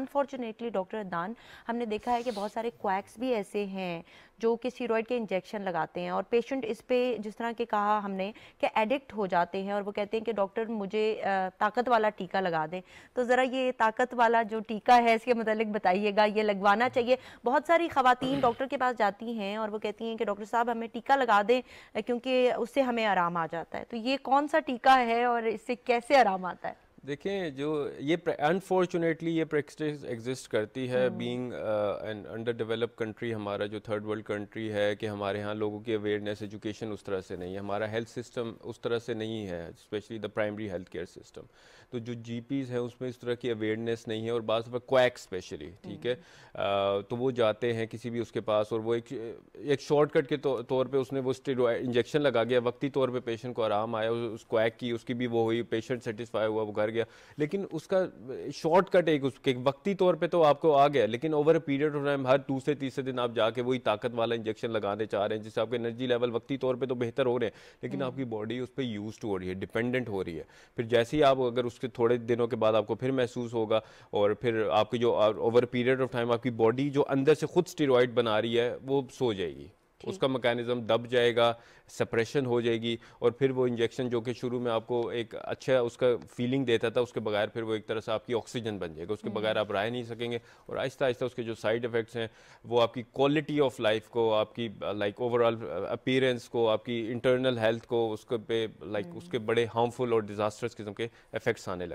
Unfortunately doctor दान हमने देखा है कि बहुत सारे क्वैक्स भी ऐसे हैं जो कि सीरोइड के इंजेक्शन लगाते हैं और पेशेंट इस पे जिस तरह के कहा हमने कि एडिक्ट हो जाते हैं और वो कहते हैं कि डॉक्टर मुझे ताकत वाला टीका लगा दें तो ज़रा ये ताकत वाला जो टीका है इसके मतलब बताइएगा ये लगवाना चाहिए बहुत सारी खातन डॉक्टर के पास जाती हैं और वो कहती हैं कि डॉक्टर साहब हमें टीका लगा दें क्योंकि उससे हमें आराम आ जाता है तो ये कौन सा टीका है और इससे कैसे आराम आता है देखें जो ये अनफॉर्चुनेटली ये प्रैक्टिस एग्जिस्ट करती है being an under develop country हमारा जो थर्ड वर्ल्ड कंट्री है कि हमारे यहाँ लोगों की अवेयरनेस एजुकेशन उस तरह से नहीं है हमारा हेल्थ सिस्टम उस तरह से नहीं है specially the primary health care system तो जो जी हैं उसमें इस तरह की अवेयरनेस नहीं है और बाद क्वैक स्पेशली ठीक है हम्म। uh, तो वो जाते हैं किसी भी उसके पास और वो एक एक शॉर्टकट के तो, तौर तो, पर उसने वो स्टेरॉइड इंजेक्शन लगा गया वक्ती तौर पर पेशेंट को आराम आया उस क्वैक की उसकी भी वो हुई पेशेंट सेटिस्फाई हुआ वो घर गया लेकिन उसका शॉर्टकट एक उसके वक्ती तौर पे तो आपको आ गया लेकिन over a period of time हर दूसरे तीसरे दिन आप जाके वही ताकत वाला इंजेक्शन लगाने चाह रहे हैं जिससे आपके एनर्जी लेवल वक्ती तौर पर तो बेहतर हो रहे हैं लेकिन हम्म। आपकी बॉडी उस पर यूज हो रही है डिपेंडेंट हो रही है फिर जैसे ही आप अगर उसके थोड़े दिनों के बाद आपको फिर महसूस होगा और फिर आपकी जो ओवर पीरियड ऑफ टाइम आपकी बॉडी जो अंदर से खुद स्टीरोइड बना रही है वो सो जाएगी उसका मकानिज़म दब जाएगा सप्रेशन हो जाएगी और फिर वो इंजेक्शन जो कि शुरू में आपको एक अच्छा उसका फीलिंग देता था उसके बगैर फिर वो एक तरह से आपकी ऑक्सीजन बन जाएगा उसके हम्म। बगैर आप रह नहीं सकेंगे और आहिस्ता आहिस्ता उसके जो साइड इफ़ेक्ट्स हैं वो आपकी क्वालिटी ऑफ लाइफ को आपकी लाइक ओवरऑल अपीरेंस को आपकी इंटरनल हेल्थ को उसके पे लाइक हम्म। उसके बड़े हार्मफुल और डिज़ास्टर्स किस्म के इफेक्ट्स आने लगे